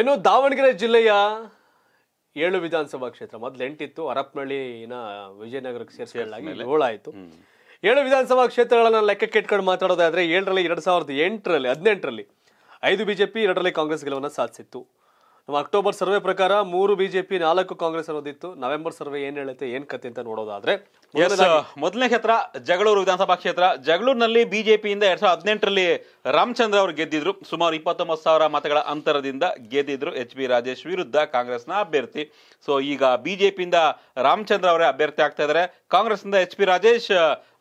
ಇನ್ನು ದಾವಣಗೆರೆ ಜಿಲ್ಲೆಯ ಏಳು ವಿಧಾನಸಭಾ ಕ್ಷೇತ್ರ ಮೊದಲು ಎಂಟಿತ್ತು ಹರಪನಹಳ್ಳಿನ ವಿಜಯನಗರಕ್ಕೆ ಸೇರಿಸಿ ಏಳಾಯಿತು ಏಳು ವಿಧಾನಸಭಾ ಕ್ಷೇತ್ರಗಳನ್ನ ಲೆಕ್ಕಕ್ಕೆ ಇಟ್ಕೊಂಡು ಮಾತಾಡೋದಾದ್ರೆ ಏಳರಲ್ಲಿ ಎರಡ್ ಸಾವಿರದ ಎಂಟರಲ್ಲಿ ಹದಿನೆಂಟರಲ್ಲಿ ಐದು ಬಿಜೆಪಿ ಎರಡರಲ್ಲಿ ಕಾಂಗ್ರೆಸ್ ಗೆಲುವನ್ನು ಸಾಧಿಸಿತ್ತು ನಮ್ಮ ಅಕ್ಟೋಬರ್ ಸರ್ವೆ ಪ್ರಕಾರ ಮೂರು ಬಿಜೆಪಿ ನಾಲ್ಕು ಕಾಂಗ್ರೆಸ್ ಅನ್ನೋದಿತ್ತು ನವೆಂಬರ್ ಸರ್ವೆ ಏನ್ ಹೇಳುತ್ತೆ ಏನ್ ಕತೆ ಅಂತ ನೋಡೋದಾದ್ರೆ ಮೊದಲನೇ ಕ್ಷೇತ್ರ ಜಗಳೂರು ವಿಧಾನಸಭಾ ಕ್ಷೇತ್ರ ಜಗಳೂರಿನಲ್ಲಿ ಬಿಜೆಪಿಯಿಂದ ಎರಡ್ ಸಾವಿರದ ಹದಿನೆಂಟರಲ್ಲಿ ರಾಮಚಂದ್ರ ಅವರು ಗೆದ್ದಿದ್ರು ಸುಮಾರು ಇಪ್ಪತ್ತೊಂಬತ್ತು ಸಾವಿರ ಮತಗಳ ಅಂತರದಿಂದ ಗೆದ್ದಿದ್ರು ಎಚ್ ಬಿ ರಾಜೇಶ್ ವಿರುದ್ಧ ಕಾಂಗ್ರೆಸ್ನ ಅಭ್ಯರ್ಥಿ ಸೊ ಈಗ ಬಿಜೆಪಿಯಿಂದ ರಾಮಚಂದ್ರ ಅವರೇ ಅಭ್ಯರ್ಥಿ ಆಗ್ತಾ ಇದ್ದಾರೆ ಕಾಂಗ್ರೆಸ್ನಿಂದ ಎಚ್ ಪಿ ರಾಜೇಶ್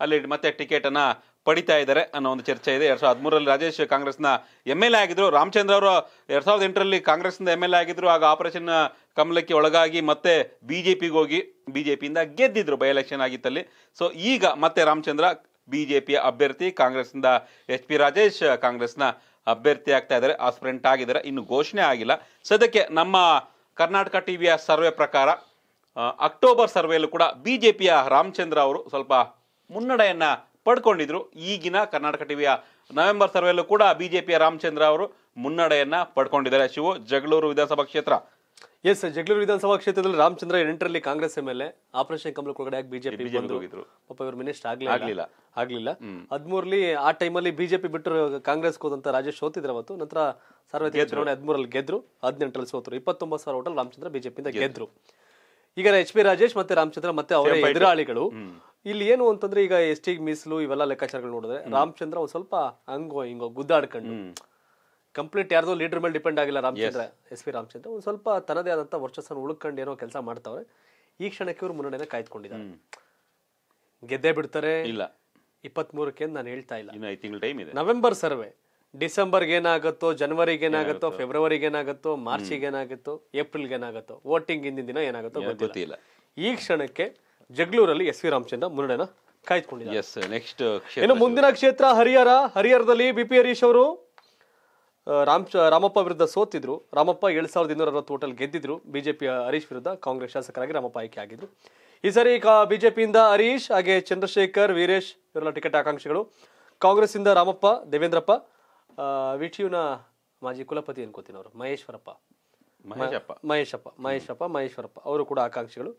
ಅಲ್ಲಿ ಮತ್ತೆ ಟಿಕೆಟ್ ಅನ್ನ ಪಡಿತಾ ಇದ್ದಾರೆ ಅನ್ನೋ ಒಂದು ಚರ್ಚೆ ಇದೆ ಎರಡು ಸಾವಿರದ ಹದಿಮೂರರಲ್ಲಿ ರಾಜೇಶ್ ಕಾಂಗ್ರೆಸ್ನ ಎಮ್ ಎಲ್ ಎ ಆಗಿದ್ರು ರಾಮಚಂದ್ರ ಅವರು ಎರಡು ಸಾವಿರದ ಎಂಟರಲ್ಲಿ ಕಾಂಗ್ರೆಸ್ನಿಂದ ಎಮ್ ಎಲ್ ಎ ಆಗಿದ್ರು ಆಗ ಆಪರೇಷನ್ ಕಮಲಕ್ಕೆ ಒಳಗಾಗಿ ಮತ್ತೆ ಬಿ ಜೆ ಪಿಗೆ ಹೋಗಿ ಬಿ ಜೆ ಪಿಯಿಂದ ಗೆದ್ದಿದ್ರು ಬೈ ಎಲೆಕ್ಷನ್ ಆಗಿತ್ತಲ್ಲಿ ಸೊ ಈಗ ಮತ್ತೆ ರಾಮಚಂದ್ರ ಬಿ ಜೆ ಪಿಯ ಅಭ್ಯರ್ಥಿ ಕಾಂಗ್ರೆಸ್ನಿಂದ ಎಚ್ ಪಿ ರಾಜೇಶ್ ಕಾಂಗ್ರೆಸ್ನ ಅಭ್ಯರ್ಥಿ ಆಗ್ತಾ ಇದ್ದಾರೆ ಆಸ್ಪ್ರೆಂಟ್ ಆಗಿದ್ದಾರೆ ಇನ್ನು ಘೋಷಣೆ ಆಗಿಲ್ಲ ಸದ್ಯಕ್ಕೆ ನಮ್ಮ ಕರ್ನಾಟಕ ಟಿ ವಿಯ ಸರ್ವೆ ಪ್ರಕಾರ ಅಕ್ಟೋಬರ್ ಸರ್ವೆಯಲ್ಲೂ ಕೂಡ ಬಿ ಜೆ ಪಿಯ ರಾಮಚಂದ್ರ ಅವರು ಸ್ವಲ್ಪ ಮುನ್ನಡೆಯನ್ನು ಪಡ್ಕೊಂಡಿದ್ರು ಈಗಿನ ಕರ್ನಾಟಕ ಟಿವಿಯ ನವೆಂಬರ್ ಸರ್ವೆಯಲ್ಲೂ ಕೂಡ ಬಿಜೆಪಿಯ ರಾಮಚಂದ್ರ ಅವರು ಮುನ್ನಡೆಯನ್ನ ಪಡ್ಕೊಂಡಿದ್ದಾರೆ ಶಿವ ಜಗಳೂರು ವಿಧಾನಸಭಾ ಕ್ಷೇತ್ರ ಎಸ್ ಜಗಳೂರು ವಿಧಾನಸಭಾ ಕ್ಷೇತ್ರದಲ್ಲಿ ರಾಮಚಂದ್ರ ಎಂಟರಲ್ಲಿ Congress M L operation Kamala ಕೊಳಗಡೆ ಆಗಿ ಬಿಜೆಪಿ ಹೋಗಿದ್ರು ಪಾಪ ಇವರು ಮಿನಿಸ್ಟರ್ ಆಗ್ಲಿಲ್ಲ ಆಗ್ಲಿಲ್ಲ ಹದ್ಮೂರ್ಲಿ ಆ ಟೈಮಲ್ಲಿ ಬಿಜೆಪಿ ಬಿಟ್ಟರು ಕಾಂಗ್ರೆಸ್ ಹೋದಂತ ರಾಜೇಶ್ ಸೋತಿದ್ರು ಅವತ್ತು ನಂತರ ಸಾರ್ವತ್ರಿಕ ಚುನಾವಣೆ ಹದಿಮೂರಲ್ಲಿ ಗೆದ್ರು ಹದಿನೆಂಟರಲ್ಲಿ ಸೋತರು ಇಪ್ಪತ್ತೊಂಬತ್ತು ಸಾವಿರ ಓಟಲ್ಲಿ ರಾಮಚಂದ್ರ ಬಿಜೆಪಿಯಿಂದ ಗೆದ್ರು ಈಗ ಎಚ್ ಪಿ ರಾಜೇಶ್ ಮತ್ತೆ ರಾಮಚಂದ್ರ ಮತ್ತೆ ಅವರ ಎದುರಾಳಿಗಳು ಇಲ್ಲಿ ಏನು ಅಂತಂದ್ರೆ ಈಗ ಎಸ್ ಟಿ ಮೀಸಲು ಇವೆಲ್ಲ ಲೆಕ್ಕಾಚಾರಗಳು ನೋಡಿದ್ರೆ ರಾಮಚಂದ್ರ ಒಂದ್ ಸ್ವಲ್ಪ ಹಂಗೋ ಹಿಂಗೋ ಗುದ್ದಾಡ್ಕೊಂಡು ಕಂಪ್ಲೀಟ್ ಯಾರ್ದೋ ಲೀಡರ್ ಮೇಲೆ ಡಿಪೆಂಡ್ ಆಗಿಲ್ಲ ರಾಮಚಂದ್ರ ಎಸ್ ಪಿ ರಾಮಚಂದ್ರ ಒಂದ್ ಸ್ವಲ್ಪ ತನ್ನದೇ ಆದಂತ ವರ್ಚಸ್ಸನ್ನು ಉಳ್ಕೊಂಡು ಏನೋ ಕೆಲಸ ಮಾಡ್ತಾವ್ರೆ ಈ ಕ್ಷಣಕ್ಕೆ ಇವ್ರು ಮುನ್ನಡೆನ ಕಾಯ್ದುಕೊಂಡಿದ್ದಾರೆ ಗೆದ್ದೆ ಬಿಡ್ತಾರೆ ಇಲ್ಲ ಇಪ್ಪತ್ತ್ ಮೂರಕ್ಕೆ ನಾನು ಹೇಳ್ತಾ ಇಲ್ಲ ಟೈಮ್ ಇದೆ ನವೆಂಬರ್ ಸರ್ವೆ ಡಿಸೆಂಬರ್ಗೆ ಏನಾಗುತ್ತೋ ಜನವರಿಗೆ ಏನಾಗುತ್ತೋ ಫೆಬ್ರವರಿಗೆ ಏನಾಗುತ್ತೋ ಮಾರ್ಚಿಗೆ ಏನಾಗುತ್ತೋ ಏಪ್ರಿಲ್ಗೆ ಏನಾಗುತ್ತೋ ವೋಟಿಂಗ್ ಹಿಂದಿನ ದಿನ ಏನಾಗುತ್ತೋ ಗೊತ್ತಿಲ್ಲ ಈ ಕ್ಷಣಕ್ಕೆ ಜಗಳೂರಲ್ಲಿ ಎಸ್ ವಿ ರಾಮಚಂದ್ರ ಮುನ್ನಡೆನ ಕಾಯ್ದುಕೊಂಡಿದ್ದಾರೆ ಎಸ್ ನೆಕ್ಸ್ಟ್ ಇನ್ನು ಮುಂದಿನ ಕ್ಷೇತ್ರ ಹರಿಹರ ಹರಿಹರದಲ್ಲಿ ಬಿ ಪಿ ಹರೀಶ್ ಅವರು ರಾಮ್ ರಾಮಪ್ಪ ವಿರುದ್ಧ ಸೋತಿದ್ರು ರಾಮಪ್ಪ ಏಳು ಸಾವಿರದ ಇನ್ನೂರ ಅರವತ್ತು ಓಟಲ್ ಗೆದ್ದಿದ್ರು ಬಿಜೆಪಿ ಹರೀಶ್ ವಿರುದ್ಧ ಕಾಂಗ್ರೆಸ್ ಶಾಸಕರಾಗಿ ರಾಮಪ್ಪ ಆಯ್ಕೆ ಆಗಿದ್ರು ಈ ಸರಿ ಬಿಜೆಪಿಯಿಂದ ಹರೀಶ್ ಹಾಗೆ ಚಂದ್ರಶೇಖರ್ ವೀರೇಶ್ ಇವರೆಲ್ಲ ಟಿಕೆಟ್ ಆಕಾಂಕ್ಷಿಗಳು ಕಾಂಗ್ರೆಸ್ ಇಂದ ರಾಮಪ್ಪ ದೇವೇಂದ್ರಪ್ಪ ವಿಟಿಯುನ ಮಾಜಿ ಕುಲಪತಿ ಅನ್ಕೋತೀನಿ ಅವರು ಮಹೇಶ್ವರಪ್ಪ ಮಹೇಶಪ್ಪ ಮಹೇಶಪ್ಪ ಮಹೇಶಪ್ಪ ಮಹೇಶ್ವರಪ್ಪ ಅವರು ಕೂಡ ಆಕಾಂಕ್ಷಿಗಳು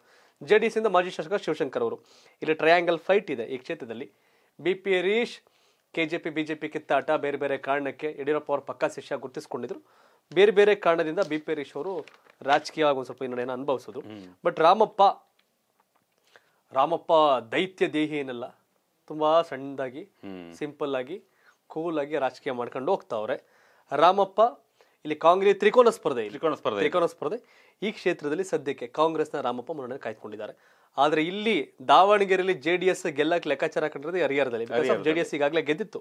ಜೆಡಿಎಸ್ ಇಂದ ಮಾಜಿ ಶಾಸಕ ಶಿವಶಂಕರ್ ಅವರು ಇಲ್ಲಿ ಟ್ರಯಾಂಗಲ್ ಫೈಟ್ ಇದೆ ಈ ಕ್ಷೇತ್ರದಲ್ಲಿ B P Harish KJP BJP ಕಿತ್ತಾಟ ಬೇರೆ ಬೇರೆ ಕಾರಣಕ್ಕೆ ಯಡಿಯೂರಪ್ಪ ಅವರು ಪಕ್ಕಾ ಶಿಷ್ಯ ಗುರುತಿಸಿಕೊಂಡಿದ್ರು ಬೇರೆ ಬೇರೆ ಕಾರಣದಿಂದ ಬಿ ಪಿ ಹರೀಶ್ ಅವರು ರಾಜಕೀಯವಾಗಿ ಒಂದು ಸ್ವಲ್ಪ ಹಿನ್ನಡೆಯನ್ನು ಅನುಭವಿಸೋದು ಬಟ್ ರಾಮಪ್ಪ ರಾಮಪ್ಪ ದೈತ್ಯ ದೇಹಿ ಏನಲ್ಲ ತುಂಬಾ ಸಣ್ಣದಾಗಿ ಸಿಂಪಲ್ ಆಗಿ ಕೂಲ್ ಆಗಿ ರಾಜಕೀಯ ಮಾಡ್ಕೊಂಡು ಹೋಗ್ತಾವ್ರೆ ರಾಮಪ್ಪ ಇಲ್ಲಿ ಕಾಂಗ್ರೆಸ್ ತ್ರಿಕೋನ ಸ್ಪರ್ಧೆ ತ್ರಿಕೋನ ಸ್ಪರ್ಧೆ ತ್ರಿಕೋನ ಸ್ಪರ್ಧೆ ಈ ಕ್ಷೇತ್ರದಲ್ಲಿ ಸದ್ಯಕ್ಕೆ ಕಾಂಗ್ರೆಸ್ನ ರಾಮಪ್ಪ ಮುನ್ನಡೆ ಕಾಯ್ದುಕೊಂಡಿದ್ದಾರೆ ಆದ್ರೆ ಇಲ್ಲಿ ದಾವಣಗೆರೆಯಲ್ಲಿ ಜೆಡಿಎಸ್ ಗೆಲ್ಲಕ್ಕೆ ಲೆಕ್ಕಾಚಾರ ಕಂಡಿರೋದು ಹರಿಹರದಲ್ಲಿ ಜೆಡಿಎಸ್ ಈಗಾಗಲೇ ಗೆದ್ದಿತ್ತು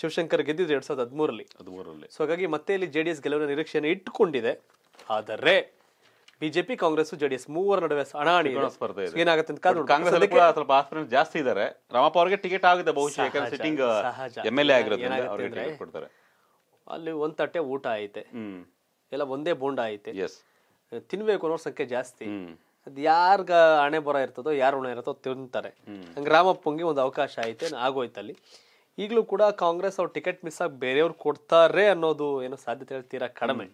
ಶಿವಶಂಕರ್ ಗೆದ್ದಿದ್ರು ಎರಡ್ ಸಾವಿರದ ಹದಿಮೂರಲ್ಲಿ ಹದಿಮೂರಲ್ಲಿ ಸೊ ಹಾಗಾಗಿ ಮತ್ತೆ ಇಲ್ಲಿ ಜೆಡಿಎಸ್ ಗೆಲುವಿನ ನಿರೀಕ್ಷೆಯನ್ನು ಇಟ್ಟುಕೊಂಡಿದೆ ಆದರೆ ಬಿಜೆಪಿ ಕಾಂಗ್ರೆಸ್ ಜೆಡಿಎಸ್ ಮೂವರ ನಡುವೆ ಹಣಾಣಿ ಸ್ಪರ್ಧೆ ಏನಾಗುತ್ತೆ ಸ್ವಲ್ಪ ಆಸ್ಪಿರೆನ್ಸ್ ಜಾಸ್ತಿ ಇದಾರೆ ರಾಮಪ್ಪ ಅವರಿಗೆ ಟಿಕೆಟ್ ಆಗುತ್ತೆ ಬಹುಶಃ ಸಿಟ್ಟಿಂಗ್ ಎಂ ಎಲ್ ಎ ಆಗಿರೋದ್ರಿಂದ ಅಲ್ಲಿ ಒಂದ್ ತಟ್ಟೆ ಊಟ ಐತೆ ಎಲ್ಲ ಒಂದೇ ಬೋಂಡ ಐತೆ ತಿನ್ಬೇಕು ಅನ್ನೋ ಸಂಖ್ಯೆ ಜಾಸ್ತಿ ಅದ್ ಯಾರ್ಗ ಹಣೆ ಬರ ಇರ್ತದೋ ಯಾರು ಹಣ ಇರ್ತದೋ ತಿಂತಾರೆ ಹಂಗ ರಾಮಪ್ಪಂಗೆ ಒಂದು ಅವಕಾಶ ಐತೆ ಆಗೋಯ್ತಲ್ಲಿ ಈಗಲೂ ಕೂಡ ಕಾಂಗ್ರೆಸ್ ಅವ್ರ ಟಿಕೆಟ್ ಮಿಸ್ ಆಗಿ ಬೇರೆಯವ್ರು ಕೊಡ್ತಾರೆ ಅನ್ನೋದು ಏನೋ ಸಾಧ್ಯತೆ ತೀರಾ ಕಡಿಮೆ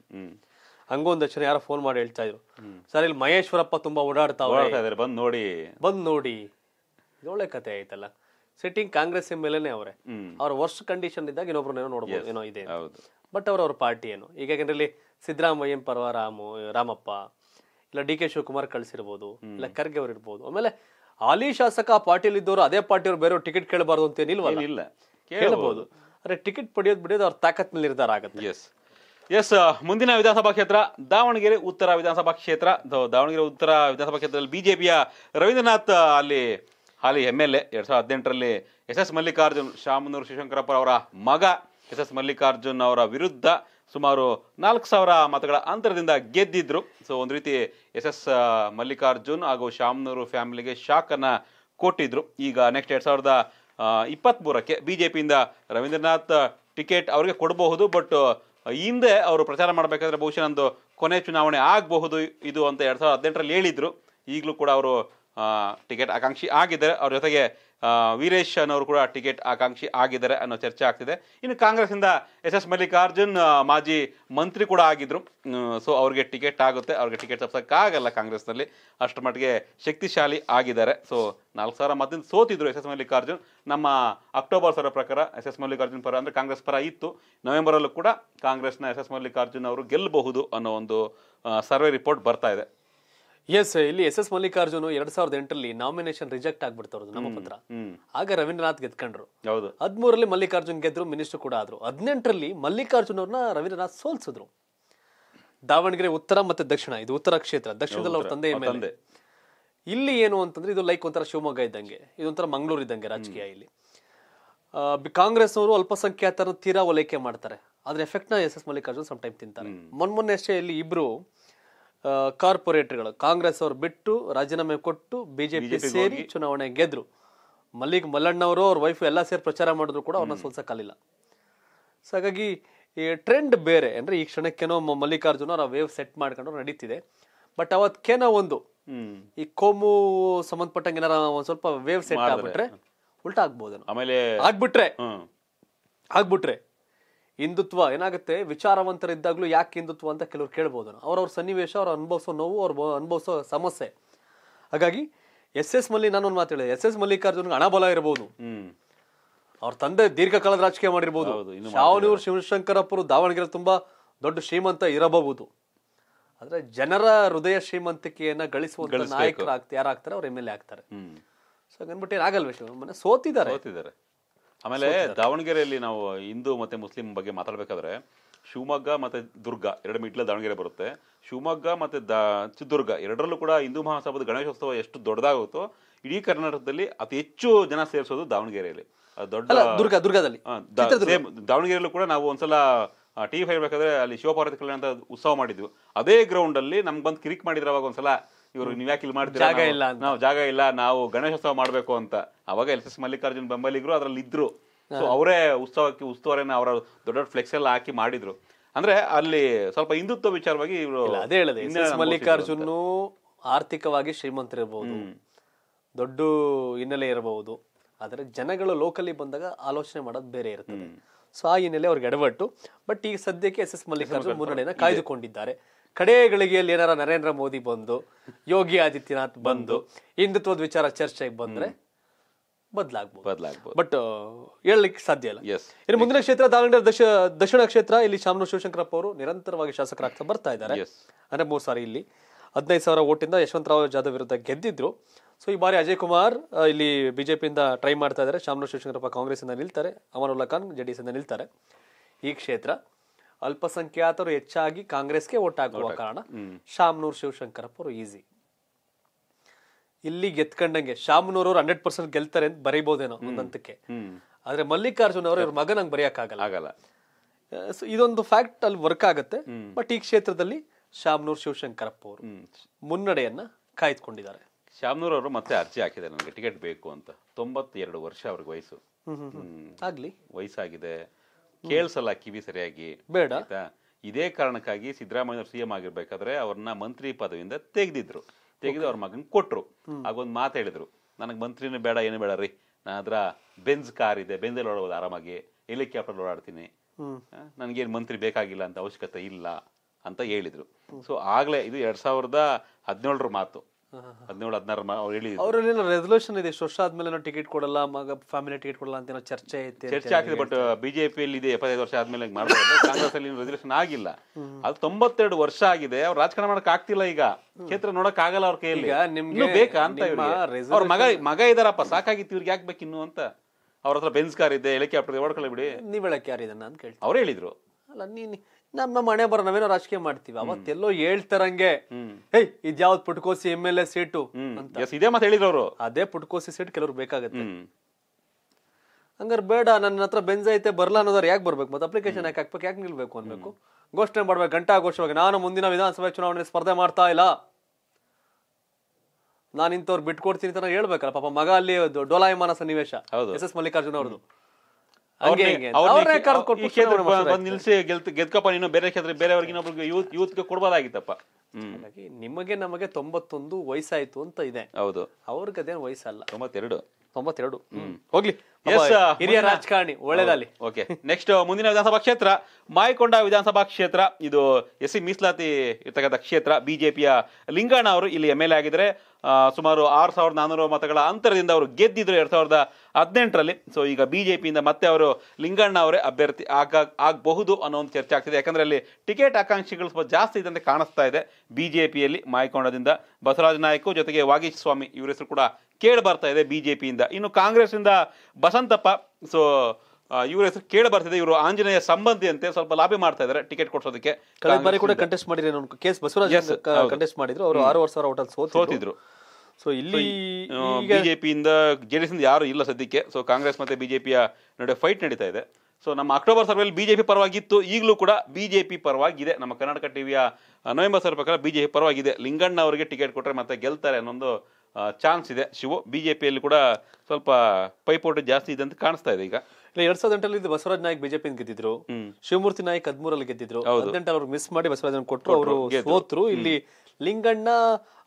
ಹಂಗೊಂದು ಜನ ಯಾರೋ ಫೋನ್ ಮಾಡಿ ಹೇಳ್ತಾ ಇದ್ರು ಸರ್ ಇಲ್ಲಿ ಮಹೇಶ್ವರಪ್ಪ ತುಂಬಾ ಓಡಾಡ್ತಾ ಬಂದ್ ನೋಡಿ ಬಂದ್ ನೋಡಿ ಒಳ್ಳೆ ಕತೆ ಆಯ್ತಲ್ಲ ಸಿಟ್ಟಿಂಗ್ ಕಾಂಗ್ರೆಸ್ ಮೇಲೇನೆ ಅವರೇ ಅವ್ರ ವರ್ಷ ಕಂಡೀಷನ್ ಇದ್ದಾಗ ಏನೋ ನೋಡಬಹುದು ಏನೋ ಇದೆ ಬಟ್ ಅವ್ರ ಅವ್ರ ಪಾರ್ಟಿ ಏನು ಈಗ ಇಲ್ಲಿ ಸಿದ್ದರಾಮಯ್ಯ ಪರ್ವ ರಾಮು ರಾಮಪ್ಪ ಇಲ್ಲ ಡಿ ಕೆ ಶಿವಕುಮಾರ್ ಕಳಿಸಿರ್ಬೋದು ಇಲ್ಲ ಖರ್ಗೆ ಅವ್ರು ಇರ್ಬೋದು ಆಮೇಲೆ ಹಾಲಿ ಶಾಸಕ ಪಾರ್ಟಿಯಲ್ಲಿ ಇದ್ದವರು ಅದೇ ಪಾರ್ಟಿಯವ್ರು ಬೇರೆ ಟಿಕೆಟ್ ಕೇಳಬಾರ್ದು ಅಂತ ಏನಿಲ್ವಲ್ಲ ಇಲ್ಲ ಕೇಳಬಹುದು ಅರೆ ಟಿಕೆಟ್ ಪಡೆಯೋದು ಬಿಡೋದು ಅವ್ರ ತಾಕತ್ ಮೇಲೆ ನಿರ್ಧಾರ ಆಗುತ್ತೆ ಎಸ್ ಎಸ್ ಮುಂದಿನ ವಿಧಾನಸಭಾ ಕ್ಷೇತ್ರ ದಾವಣಗೆರೆ ಉತ್ತರ ವಿಧಾನಸಭಾ ಕ್ಷೇತ್ರ ದಾವಣಗೆರೆ ಉತ್ತರ ವಿಧಾನಸಭಾ ಕ್ಷೇತ್ರದಲ್ಲಿ ಬಿಜೆಪಿಯ ರವೀಂದ್ರನಾಥ್ ಅಲ್ಲಿ ಹಾಲಿ ಎಮ್ ಎಲ್ ಎ ಎರಡು ಸಾವಿರದ ಹದಿನೆಂಟರಲ್ಲಿ ಎಸ್ ಎಸ್ ಮಲ್ಲಿಕಾರ್ಜುನ್ ಶಾಮನೂರು ಶಿವಶಂಕರಪ್ಪ ಅವರ ಮಗ ಎಸ್ ಎಸ್ ಮಲ್ಲಿಕಾರ್ಜುನ್ ಅವರ ವಿರುದ್ಧ ಸುಮಾರು ನಾಲ್ಕು ಸಾವಿರ ಮತಗಳ ಅಂತರದಿಂದ ಗೆದ್ದಿದ್ರು ಸೊ ಒಂದು ರೀತಿ ಎಸ್ ಎಸ್ ಮಲ್ಲಿಕಾರ್ಜುನ್ ಹಾಗೂ ಶಾಮನೂರು ಫ್ಯಾಮಿಲಿಗೆ ಶಾಕನ್ನು ಕೊಟ್ಟಿದ್ರು ಈಗ ನೆಕ್ಸ್ಟ್ ಎರಡು ಸಾವಿರದ ಇಪ್ಪತ್ತ್ಮೂರಕ್ಕೆ ಬಿ ಜೆ ಪಿಯಿಂದ ರವೀಂದ್ರನಾಥ್ ಟಿಕೆಟ್ ಅವರಿಗೆ ಕೊಡಬಹುದು ಬಟ್ ಹಿಂದೆ ಅವರು ಪ್ರಚಾರ ಮಾಡಬೇಕಾದ್ರೆ ಬಹುಶಃ ನಂದು ಕೊನೆ ಚುನಾವಣೆ ಆಗಬಹುದು ಇದು ಅಂತ ಎರಡು ಸಾವಿರದ ಹದಿನೆಂಟರಲ್ಲಿ ಹೇಳಿದರು ಈಗಲೂ ಕೂಡ ಅವರು ಟಿಕೆಟ್ ಆಕಾಂಕ್ಷಿ ಆಗಿದ್ದಾರೆ ಅವ್ರ ಜೊತೆಗೆ ವೀರೇಶ್ ಅನ್ನೋರು ಕೂಡ ಟಿಕೆಟ್ ಆಕಾಂಕ್ಷಿ ಆಗಿದ್ದಾರೆ ಅನ್ನೋ ಚರ್ಚೆ ಆಗ್ತಿದೆ ಇನ್ನು ಕಾಂಗ್ರೆಸ್ಸಿಂದ ಎಸ್ ಎಸ್ ಮಲ್ಲಿಕಾರ್ಜುನ್ ಮಾಜಿ ಮಂತ್ರಿ ಕೂಡ ಆಗಿದ್ರು ಸೊ ಅವ್ರಿಗೆ ಟಿಕೆಟ್ ಆಗುತ್ತೆ ಅವ್ರಿಗೆ ಟಿಕೆಟ್ ತಪ್ಪಿಸೋಕ್ಕಾಗಲ್ಲ ಕಾಂಗ್ರೆಸ್ನಲ್ಲಿ ಅಷ್ಟು ಮಟ್ಟಿಗೆ ಶಕ್ತಿಶಾಲಿ ಆಗಿದ್ದಾರೆ ಸೊ ನಾಲ್ಕು ಸಾವಿರ ಮತದಿಂದ ಸೋತಿದ್ರು ಎಸ್ ಎಸ್ ಮಲ್ಲಿಕಾರ್ಜುನ್ ನಮ್ಮ ಅಕ್ಟೋಬರ್ ಸಾವಿರ ಪ್ರಕಾರ ಎಸ್ ಎಸ್ ಮಲ್ಲಿಕಾರ್ಜುನ್ ಪರ ಅಂದರೆ ಕಾಂಗ್ರೆಸ್ ಪರ ಇತ್ತು ನವೆಂಬರಲ್ಲೂ ಕೂಡ ಕಾಂಗ್ರೆಸ್ನ ಎಸ್ ಎಸ್ ಮಲ್ಲಿಕಾರ್ಜುನ್ ಅವರು ಗೆಲ್ಲಬಹುದು ಅನ್ನೋ ಒಂದು ಸರ್ವೆ ರಿಪೋರ್ಟ್ ಬರ್ತಾ ಇದೆ ಎಸ್ ಇಲ್ಲಿ ಎಸ್ ಎಸ್ ಮಲ್ಲಿಕಾರ್ಜುನ್ ಎರಡ್ ಸಾವಿರದ ಎಂಟರಲ್ಲಿ ನಾಮಿನೇಷನ್ ರಿಜೆಕ್ಟ್ ಆಗ್ಬಿಡ್ತಾರದು ನಮ್ಮ ಪತ್ರ ಆಗ ರವೀಂದ್ರನಾಥ್ ಗೆದ್ಕೊಂಡ್ರು ಹದಿಮೂರಲ್ಲಿ ಮಲ್ಲಿಕಾರ್ಜುನ್ ಗೆದ್ರು ಮಿನಿಸ್ಟರ್ ಕೂಡ ಆದ್ರು ಹದಿನೆಂಟರಲ್ಲಿ ಮಲ್ಲಿಕಾರ್ಜುನ್ ಅವ್ರನ್ನ ರವೀಂದ್ರನಾಥ್ ಸೋಲ್ಸಿದ್ರು ದಾವಣಗೆರೆ ಉತ್ತರ ಮತ್ತೆ ದಕ್ಷಿಣ ಇದು ಉತ್ತರ ಕ್ಷೇತ್ರ ದಕ್ಷಿಣದಲ್ಲಿ ಅವ್ರ ತಂದೆ ಮೇಲೆ ಇಲ್ಲಿ ಏನು ಅಂತಂದ್ರೆ ಇದು ಲೈಕ್ ಒಂಥರ ಶಿವಮೊಗ್ಗ ಇದ್ದಂಗೆ ಇದೊಂಥರ ಮಂಗಳೂರು ಇದ್ದಂಗೆ ರಾಜಕೀಯ ಇಲ್ಲಿ ಕಾಂಗ್ರೆಸ್ ಕಾಂಗ್ರೆಸ್ನವರು ಅಲ್ಪಸಂಖ್ಯಾತರ ತೀರಾ ಓಲೈಕೆ ಮಾಡ್ತಾರೆ ಅದ್ರ ಎಫೆಕ್ಟ್ ನ S S Mallikarjun some time ತಿಂತಾರೆ ಮೊನ್ನೆ ಅಷ್ಟೇ ಇಲ್ಲಿ ಇಬ್ರು ಕಾರ್ಪೊರೇಟ್ಗಳು ಕಾಂಗ್ರೆಸ್ ಅವರು ಬಿಟ್ಟು ರಾಜೀನಾಮೆ ಕೊಟ್ಟು ಬಿಜೆಪಿ ಸೇರಿ ಚುನಾವಣೆ ಗೆದ್ರು ಮಲ್ಲಿಕ್ ಮಲ್ಲಣ್ಣವರು ಅವ್ರ ವೈಫ್ ಎಲ್ಲ ಸೇರಿ ಪ್ರಚಾರ ಮಾಡಿದ್ರು ಕೂಡ ಅವ್ರನ್ನ ಸೋಲ್ಸಕ್ಕಾಗಲಿಲ್ಲ ಸೊ ಹಾಗಾಗಿ ಈ ಟ್ರೆಂಡ್ ಬೇರೆ ಅಂದ್ರೆ ಈ ಕ್ಷಣಕ್ಕೇನೋ ಮಲ್ಲಿಕಾರ್ಜುನ ಅವರ ವೇವ್ ಸೆಟ್ ಮಾಡ್ಕೊಂಡು ನಡೀತಿದೆ ಬಟ್ ಅವತ್ತೇನೋ ಒಂದು ಈ ಕೋಮು ಸಂಬಂಧಪಟ್ಟಂಗೆ ಏನಾರ ಒಂದ್ ಸ್ವಲ್ಪ ವೇವ್ ಸೆಟ್ ಆಗ್ಬಿಟ್ರೆ ಉಲ್ಟಾ ಆಗ್ಬೋದೇನೋ ಆಗ್ಬಿಟ್ರೆ ಆಗ್ಬಿಟ್ರೆ ಹಿಂದುತ್ವ ಏನಾಗುತ್ತೆ ವಿಚಾರವಂತರಿದ್ದಾಗಲೂ ಯಾಕೆ ಹಿಂದುತ್ವ ಅಂತ ಕೆಲವರು ಕೇಳ್ಬೋದು ಅವ್ರವ್ರ ಸನ್ನಿವೇಶ ಅವ್ರ ಅನುಭವಿಸೋ ನೋವು ಅವ್ರ ಅನುಭವಿಸೋ ಸಮಸ್ಯೆ ಹಾಗಾಗಿ ಎಸ್ ಎಸ್ ಮಲ್ಲಿ ನಾನು ಮಾತು ಮಾತಾಡಿದೆ ಎಸ್ ಎಸ್ ಹಣ ಹಣಬಲ ಇರಬಹುದು ಅವ್ರ ತಂದೆ ದೀರ್ಘಕಾಲದ ರಾಜಕೀಯ ಮಾಡಿರ್ಬೋದು ಶಾವನೂರು ಶಿವಶಂಕರಪ್ಪರು ದಾವಣಗೆರೆ ತುಂಬಾ ದೊಡ್ಡ ಶ್ರೀಮಂತ ಇರಬಹುದು ಆದ್ರೆ ಜನರ ಹೃದಯ ಶ್ರೀಮಂತಿಕೆಯನ್ನ ಗಳಿಸುವ ನಾಯಕರು ಯಾರಾಗ್ತಾರೆ ಅವ್ರ ಎಮ್ ಎಲ್ ಎ ಆಗ್ತಾರೆ ಸೋತಿದ್ದಾರೆ ಆಮೇಲೆ ದಾವಣಗೆರೆಯಲ್ಲಿ ನಾವು ಹಿಂದೂ ಮತ್ತೆ ಮುಸ್ಲಿಂ ಬಗ್ಗೆ ಮಾತಾಡ್ಬೇಕಾದ್ರೆ ಶಿವಮೊಗ್ಗ ಮತ್ತೆ ದುರ್ಗ ಎರಡು ಮಿಟ್ಲ ದಾವಣಗೆರೆ ಬರುತ್ತೆ ಶಿವಮೊಗ್ಗ ಮತ್ತೆ ಚಿತ್ರದುರ್ಗ ಎರಡರಲ್ಲೂ ಕೂಡ ಹಿಂದೂ ಮಹಾಸಭಾದ ಗಣೇಶೋತ್ಸವ ಎಷ್ಟು ದೊಡ್ಡದಾಗುತ್ತೋ ಇಡೀ ಕರ್ನಾಟಕದಲ್ಲಿ ಅತಿ ಹೆಚ್ಚು ಜನ ಸೇರಿಸೋದು ದಾವಣಗೆರೆಯಲ್ಲಿ ದೊಡ್ಡ ದುರ್ಗ ದುರ್ಗದಲ್ಲಿ ದಾವಣಗೆರೆಯಲ್ಲೂ ಕೂಡ ನಾವು ಒಂದ್ಸಲ ಟಿ ವಿ ಅಲ್ಲಿ ಶಿವಪಾರ್ವತಿ ಕಲ್ಯಾಣ ಅಂತ ಉತ್ಸವ ಮಾಡಿದ್ವಿ ಅದೇ ಗ್ರೌಂಡಲ್ಲಿ ನಮ್ಗೆ ಬಂದು ಕಿರಿಕ್ ಮಾಡಿದ್ರೆ ಅವಾಗ ಒಂದ್ಸಲ ಇವರು ನೀವ್ಯಾಕೆ ಇಲ್ಲಿ ಮಾಡ್ತೀರಾ ಜಾಗ ಇಲ್ಲ ನಾವು ಜಾಗ ಇಲ್ಲ ನಾವು ಗಣೇಶೋತ್ಸವ ಮಾಡಬೇಕು ಅಂತ ಅವಾಗ ಎಸ್ ಎಸ್ ಮಲ್ಲಿಕಾರ್ಜುನ್ ಬೆಂಬಲಿಗರು ಅದ್ರಲ್ಲಿ ಇದ್ರು ಸೊ ಅವರೇ ಉತ್ಸವಕ್ಕೆ ಉಸ್ತುವಾರಿನ ಅವರ ದೊಡ್ಡ ದೊಡ್ಡ ಫ್ಲೆಕ್ಸ್ ಎಲ್ಲ ಹಾಕಿ ಮಾಡಿದ್ರು ಅಂದ್ರೆ ಅಲ್ಲಿ ಸ್ವಲ್ಪ ಹಿಂದುತ್ವ ವಿಚಾರವಾಗಿ ಇವರು ಅದೇ ಹೇಳಿದೆ ಎಸ್ ಎಸ್ ಮಲ್ಲಿಕಾರ್ಜುನ್ ಆರ್ಥಿಕವಾಗಿ ಶ್ರೀಮಂತರಿರಬಹುದು ದೊಡ್ಡ ಹಿನ್ನೆಲೆ ಇರಬಹುದು ಆದರೆ ಜನಗಳು ಲೋಕಲಿ ಬಂದಾಗ ಆಲೋಚನೆ ಮಾಡೋದು ಬೇರೆ ಇರುತ್ತೆ ಸೊ ಆ ಹಿನ್ನೆಲೆ ಅವ್ರಿಗೆ ಎಡವಟ್ಟು ಬಟ್ ಈಗ ಸದ್ಯಕ್ಕೆ ಎಸ್ ಎಸ್ ಮಲ್ಲಿಕಾರ್ಜುನ್ ಮುನ್ನಡೆಯನ್ನ ಕಾಯ್ದುಕೊಂಡಿದ್ದಾರೆ ಕಡೇ ಗಳಿಗೆಯಲ್ಲಿ ಏನಾರ ನರೇಂದ್ರ ಮೋದಿ ಬಂದು ಯೋಗಿ ಆದಿತ್ಯನಾಥ್ ಬಂದು ಹಿಂದುತ್ವದ ವಿಚಾರ ಚರ್ಚೆಗೆ ಬಂದ್ರೆ ಬದಲಾಗ್ಬೋದು ಬದಲಾಗ್ಬೋದು ಬಟ್ ಹೇಳಲಿಕ್ಕೆ ಸಾಧ್ಯ ಇಲ್ಲ ಇನ್ನು ಮುಂದಿನ ಕ್ಷೇತ್ರ ದಾವಣಗೆರೆ ದಶ ದಕ್ಷಿಣ ಕ್ಷೇತ್ರ ಇಲ್ಲಿ ಶಾಮನೂರು ಶಿವಶಂಕರಪ್ಪ ಅವರು ನಿರಂತರವಾಗಿ ಶಾಸಕರಾಗ್ತಾ ಬರ್ತಾ ಇದ್ದಾರೆ ಅಂದ್ರೆ ಮೂರು ಸಾರಿ ಇಲ್ಲಿ ಹದಿನೈದು ಸಾವಿರ ಓಟಿಂದ ಯಶವಂತರಾವ್ ಜಾಧವ್ ವಿರುದ್ಧ ಗೆದ್ದಿದ್ರು ಸೊ ಈ ಬಾರಿ ಅಜಯ್ ಕುಮಾರ್ ಇಲ್ಲಿ ಬಿಜೆಪಿಯಿಂದ ಟ್ರೈ ಮಾಡ್ತಾ ಇದ್ದಾರೆ ಶಾಮನೂರು ಶಿವಶಂಕರಪ್ಪ ಕಾಂಗ್ರೆಸ್ ಇಂದ ನಿಲ್ತಾರೆ ಉಲ್ಲಾ ಖಾನ್ ಜೆಡಿಎಸ್ ಇಂದ ನಿಲ್ತಾರೆ ಈ ಕ್ಷೇತ್ರ ಅಲ್ಪಸಂಖ್ಯಾತರು ಹೆಚ್ಚಾಗಿ ಕಾಂಗ್ರೆಸ್ಗೆ ಓಟ್ ಹಾಕುವ ಕಾರಣ ಶಾಮನೂರ್ ಶಿವಶಂಕರಪ್ಪ ಅವರು ಈಸಿ ಇಲ್ಲಿ ಗೆತ್ಕಂಡಂಗೆ ಶಾಮನೂರ್ ಅವರು ಹಂಡ್ರೆಡ್ ಪರ್ಸೆಂಟ್ ಗೆಲ್ತಾರೆ ಅಂತ ಬರೀಬಹುದೇನೋ ಒಂದಂತಕ್ಕೆ ಆದ್ರೆ ಮಲ್ಲಿಕಾರ್ಜುನ್ ಅವರು ಇವ್ರ ಮಗ ನಂಗೆ ಬರೆಯಕ್ ಆಗಲ್ಲ ಇದೊಂದು ಫ್ಯಾಕ್ಟ್ ಅಲ್ಲಿ ವರ್ಕ್ ಆಗುತ್ತೆ ಬಟ್ ಈ ಕ್ಷೇತ್ರದಲ್ಲಿ ಶಾಮನೂರ್ ಶಿವಶಂಕರಪ್ಪ ಅವರು ಮುನ್ನಡೆಯನ್ನ ಕಾಯ್ದುಕೊಂಡಿದ್ದಾರೆ ಶಾಮನೂರ್ ಅವರು ಮತ್ತೆ ಅರ್ಜಿ ಹಾಕಿದ್ದಾರೆ ನನಗೆ ಟಿಕೆಟ್ ಬೇಕು ಅಂತ ತೊಂಬತ್ತೆರಡು ವರ್ಷ ಅವ್ರಿಗೆ ವಯಸ್ಸು ಆಗ್ಲಿ ವಯಸ್ಸಾಗಿದೆ ಕೇಳಿಸಲ್ಲ ಕಿವಿ ಸರಿಯಾಗಿ ಬೇಡ ಆಯ್ತಾ ಇದೇ ಕಾರಣಕ್ಕಾಗಿ ಸಿದ್ದರಾಮಯ್ಯ ಅವರು ಸಿಎಂ ಆಗಿರ್ಬೇಕಾದ್ರೆ ಅವ್ರನ್ನ ಮಂತ್ರಿ ಪದವಿಯಿಂದ ತೆಗೆದಿದ್ರು ತೆಗೆದು ಅವ್ರ ಮಗನ್ ಕೊಟ್ರು ಹಾಗೊಂದು ಮಾತು ಹೇಳಿದ್ರು ನನಗೆ ಮಂತ್ರಿನೂ ಬೇಡ ಏನು ಬೇಡ ರೀ ನಾನು ಬೆಂಜ್ ಕಾರ್ ಇದೆ ಬೆಂಜಲ್ಲಿ ಓಡಬಹುದು ಆರಾಮಾಗಿ ಹೆಲಿಕಾಪ್ಟರ್ ಓಡಾಡ್ತೀನಿ ನನಗೇನು ಮಂತ್ರಿ ಬೇಕಾಗಿಲ್ಲ ಅಂತ ಅವಶ್ಯಕತೆ ಇಲ್ಲ ಅಂತ ಹೇಳಿದ್ರು ಸೊ ಆಗ್ಲೇ ಇದು ಎರಡ್ ಸಾವಿರದ ಹದಿನೇಳರ ಮಾತು ಹದಿನೇಳು ಹದಿನಾರು ಅವ್ರು ಹೇಳಿ ಅವರಲ್ಲಿ ರೆಸಲ್ಯೂಷನ್ ಇದೆ ಎಷ್ಟು ವರ್ಷ ಆದ್ಮೇಲೆ ನಾವು ಟಿಕೆಟ್ ಕೊಡಲ್ಲ ಮಗ ಫ್ಯಾಮಿಲಿ ಟಿಕೆಟ್ ಕೊಡಲ್ಲ ಅಂತ ಏನೋ ಚರ್ಚೆ ಐತೆ ಚರ್ಚೆ ಆಗ್ತಿದೆ ಬಟ್ ಅಲ್ಲಿ ಇದೆ ಎಪ್ಪತ್ತೈದು ವರ್ಷ ಆದ್ಮೇಲೆ ಮಾಡ್ಬೋದು ಕಾಂಗ್ರೆಸ್ ಅಲ್ಲಿ ರೆಸಲ್ಯೂಷನ್ ಆಗಿಲ್ಲ ಅದು ತೊಂಬತ್ತೆರಡು ವರ್ಷ ಆಗಿದೆ ಅವ್ರು ರಾಜಕಾರಣ ಮಾಡಕ್ ಆಗ್ತಿಲ್ಲ ಈಗ ಕ್ಷೇತ್ರ ನೋಡಕ್ ಆಗಲ್ಲ ಅವ್ರ ಕೈಯಲ್ಲಿ ನಿಮ್ಗೆ ಬೇಕಾ ಅಂತ ಅವ್ರ ಮಗ ಮಗ ಇದಾರಪ್ಪ ಸಾಕಾಗಿತ್ತು ಇವ್ರಿಗೆ ಯಾಕೆ ಬೇಕು ಇನ್ನು ಅಂತ ಅವ್ರ ಹತ್ರ ಬೆನ್ಸ್ ಕಾರ್ ಇದೆ ಹೆಲಿಕಾಪ್ಟರ್ ಓಡ್ಕೊಳ್ಳಿ ಬಿಡಿ ನೀವ್ ಹೇಳಕ್ಕೆ ಯಾರು ಅಂತ ಕೇಳಿ ಅವ್ರು ಹೇಳಿದ್ರು ಅಲ್ಲ ನೀನು ನಮ್ಮ ಮನೆ ಬರ ನಾವೇನೋ ರಾಜಕೀಯ ಮಾಡ್ತೀವಿ ಅವತ್ತೆಲ್ಲೋ ಹೇಳ್ತಾರಂಗೆ ಏಯ್ ಇದ್ಯಾವ್ದು ಪುಟ್ಕೋಸಿ ಎಂ ಎಲ್ ಎ ಸೀಟು ಇದೇ ಮತ್ತೆ ಹೇಳಿದ್ರು ಅದೇ ಪುಟ್ಕೋಸಿ ಸೀಟ್ ಕೆಲವ್ರು ಬೇಕಾಗತ್ತೆ ಹಂಗಾರೆ ಬೇಡ ನನ್ನ ಹತ್ರ ಬೆಂಜ್ ಐತೆ ಬರಲ್ಲ ಅನ್ನೋದಾರು ಯಾಕೆ ಬರ್ಬೇಕು ಮತ್ತೆ ಅಪ್ಲಿಕೇಶನ್ ಯಾಕೆ ಹಾಕ್ಬೇಕು ಯಾಕೆ ನಿಲ್ಬೇಕು ಅನ್ಬೇಕು ಘೋಷಣೆ ಮಾಡ್ಬೇಕು ಗಂಟಾ ಘೋಷವಾಗಿ ನಾನು ಮುಂದಿನ ವಿಧಾನಸಭೆ ಚುನಾವಣೆ ಸ್ಪರ್ಧೆ ಮಾಡ್ತಾ ಇಲ್ಲ ನಾನು ಇಂಥವ್ರು ಬಿಟ್ಕೊಡ್ತೀನಿ ಅಂತ ಹೇಳ್ಬೇಕಲ್ಲ ಪಾಪ ಮಗ ಅಲ್ಲಿ ಡೋಲಾಯಮಾನ ಸನ್ನಿವೇಶ ಎಸ್ ಎಸ್ ಮಲ್ಲಿಕಾರ್ಜುನ ಅವ್ರದ್ದು ಬಂದ್ ನಿಲ್ಸಿ ಗೆಲ್ತ ಗೆದ್ಕಪ್ಪ ನೀನು ಬೇರೆ ಕ್ಷೇತ್ರ ಬೇರೆಯವ್ರಿಗೆ ಇನ್ನೊಬ್ರಿಗೆ ಯೂತ್ ಯೂತ್ಗೆ ಕೊಡ್ಬೋದಾಗಿತ್ತಪ್ಪ ನಿಮಗೆ ನಮಗೆ ತೊಂಬತ್ತೊಂದು ವಯಸ್ಸಾಯ್ತು ಅಂತ ಇದೆ ಹೌದು ಅವ್ರಿಗೆ ವಯಸ್ಸಲ್ಲ ತೊಂಬತ್ತೆರಡು ತೊಂಬತ್ತೆರಡು ಹೋಗ್ಲಿ ಹಿರಿಯ ರಾಜಕಾರಣಿ ಒಳ್ಳೇದಾಲಿ ಓಕೆ ನೆಕ್ಸ್ಟ್ ಮುಂದಿನ ವಿಧಾನಸಭಾ ಕ್ಷೇತ್ರ ಮಾಯಕೊಂಡ ವಿಧಾನಸಭಾ ಕ್ಷೇತ್ರ ಇದು ಎಸ್ ಸಿ ಮೀಸಲಾತಿ ಇರ್ತಕ್ಕಂಥ ಕ್ಷೇತ್ರ ಬಿಜೆಪಿಯ ಲಿಂಗಣ್ಣ ಅವರು ಇಲ್ಲಿ ಎಮ್ ಎಲ್ ಎ ಆಗಿದ್ರೆ ಸುಮಾರು ಆರು ಸಾವಿರದ ನಾನ್ನೂರು ಮತಗಳ ಅಂತರದಿಂದ ಅವರು ಗೆದ್ದಿದ್ರು ಎರಡ್ ಸಾವಿರದ ಹದಿನೆಂಟರಲ್ಲಿ ಸೊ ಈಗ ಬಿಜೆಪಿಯಿಂದ ಮತ್ತೆ ಅವರು ಲಿಂಗಣ್ಣ ಅವರೇ ಅಭ್ಯರ್ಥಿ ಆಗ ಆಗಬಹುದು ಅನ್ನೋ ಒಂದು ಚರ್ಚೆ ಆಗ್ತಿದೆ ಯಾಕಂದ್ರೆ ಅಲ್ಲಿ ಟಿಕೆಟ್ ಆಕಾಂಕ್ಷಿಗಳು ಸ್ವಲ್ಪ ಜಾಸ್ತಿ ಇದಂತೆ ಕಾಣಿಸ್ತಾ ಇದೆ ಬಿಜೆಪಿಯಲ್ಲಿ ಮಾಯಕೊಂಡದಿಂದ ಬಸವರಾಜ ನಾಯಕು ಜೊತೆಗೆ ವಾಗೀಶ್ ಸ್ವಾಮಿ ಇವರ ಹೆಸರು ಕೂಡ ಕೇಳಿ ಬರ್ತಾ ಇದೆ ಬಿಜೆಪಿಯಿಂದ ಇನ್ನು ಕಾಂಗ್ರೆಸ್ ಇನ್ನು ಬಸಂತಪ್ಪ ಸೊ ಇವರ ಹೆಸರು ಕೇಳಿ ಬರ್ತಿದೆ ಇವರು ಆಂಜನೇಯ ಸಂಬಂಧಿ ಅಂತ ಸ್ವಲ್ಪ ಲಾಭಿ ಮಾಡ್ತಾ ಇದಾರೆ ಟಿಕೆಟ್ ಕೊಡ್ಸೋದಕ್ಕೆ ಬಾರಿ ಕೂಡ ಕಂಟೆಸ್ಟ್ ಮಾಡಿದ್ರೆ ಕೇಸ್ ಕಂಟೆಸ್ಟ್ ಮಾಡಿದ್ರು ಅವರು ಸಾವಿರ ಸೋತಿದ್ರು ಸೊ ಇಲ್ಲಿ ಬಿಜೆಪಿಯಿಂದ ಜೆಡಿಎಸ್ ಇಂದ ಯಾರು ಇಲ್ಲ ಸದ್ಯಕ್ಕೆ ಸೊ ಕಾಂಗ್ರೆಸ್ ಮತ್ತೆ ಬಿಜೆಪಿಯ ನಡುವೆ ಫೈಟ್ ನಡೀತಾ ಇದೆ ಸೊ ನಮ್ಮ ಅಕ್ಟೋಬರ್ ಸರ್ವೆಯಲ್ಲಿ ಬಿಜೆಪಿ ಪರವಾಗಿತ್ತು ಈಗಲೂ ಕೂಡ ಬಿಜೆಪಿ ಪರವಾಗಿದೆ ನಮ್ಮ ಕರ್ನಾಟಕ ಟಿವಿಯ ನವೆಂಬರ್ ಸರ್ ಪ್ರಕಾರ ಬಿಜೆಪಿ ಪರವಾಗಿದೆ ಲಿಂಗಣ್ಣ ಅವರಿಗೆ ಟಿಕೆಟ್ ಕೊಟ್ಟರೆ ಮತ್ತೆ ಗೆಲ್ತಾರೆ ಅನ್ನೊಂದು ಚಾನ್ಸ್ ಇದೆ ಶಿವ ಬಿ ಜೆ ಪಿಯಲ್ಲಿ ಕೂಡ ಸ್ವಲ್ಪ ಪೈಪೋಟಿ ಜಾಸ್ತಿ ಇದೆ ಅಂತ ಕಾಣಿಸ್ತಾ ಇದೆ ಈಗ ಇಲ್ಲ ಎರಡ್ ಸಾವಿರದ ಎಂಟರಲ್ಲಿ ಬಸವರಾಜ್ ನಾಯಕ್ ಬಿಜೆಪಿ ಗೆದ್ದಿದ್ರು ಶಿವಮೂರ್ತಿ ನಾಯಕ್ ಹದಿಮೂರಲ್ಲಿ ಗೆದ್ದಿದ್ರು ಅವರು ಮಿಸ್ ಮಾಡಿ ಬಸವರಾಜ್ ಕೊಟ್ಟರು ಅವರು ಸೋತ್ರು ಇಲ್ಲಿ ಲಿಂಗಣ್ಣ